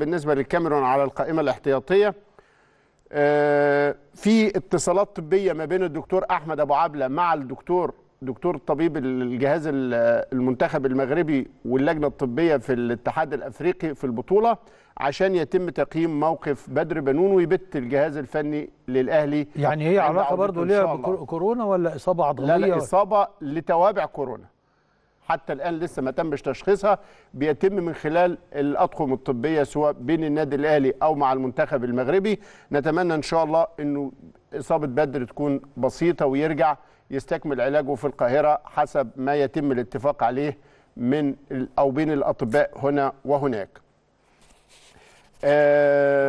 بالنسبه للكاميرون على القائمه الاحتياطيه آه، في اتصالات طبيه ما بين الدكتور احمد ابو عبله مع الدكتور دكتور طبيب الجهاز المنتخب المغربي واللجنه الطبيه في الاتحاد الافريقي في البطوله عشان يتم تقييم موقف بدر بنون ويبت الجهاز الفني للاهلي يعني هي علاقه برضه ليها بكورونا ولا اصابه عضليه لا لا اصابه لتوابع كورونا حتى الان لسه ما تمش تشخيصها بيتم من خلال الاطقم الطبيه سواء بين النادي الاهلي او مع المنتخب المغربي نتمنى ان شاء الله انه اصابه بدر تكون بسيطه ويرجع يستكمل علاجه في القاهره حسب ما يتم الاتفاق عليه من او بين الاطباء هنا وهناك آه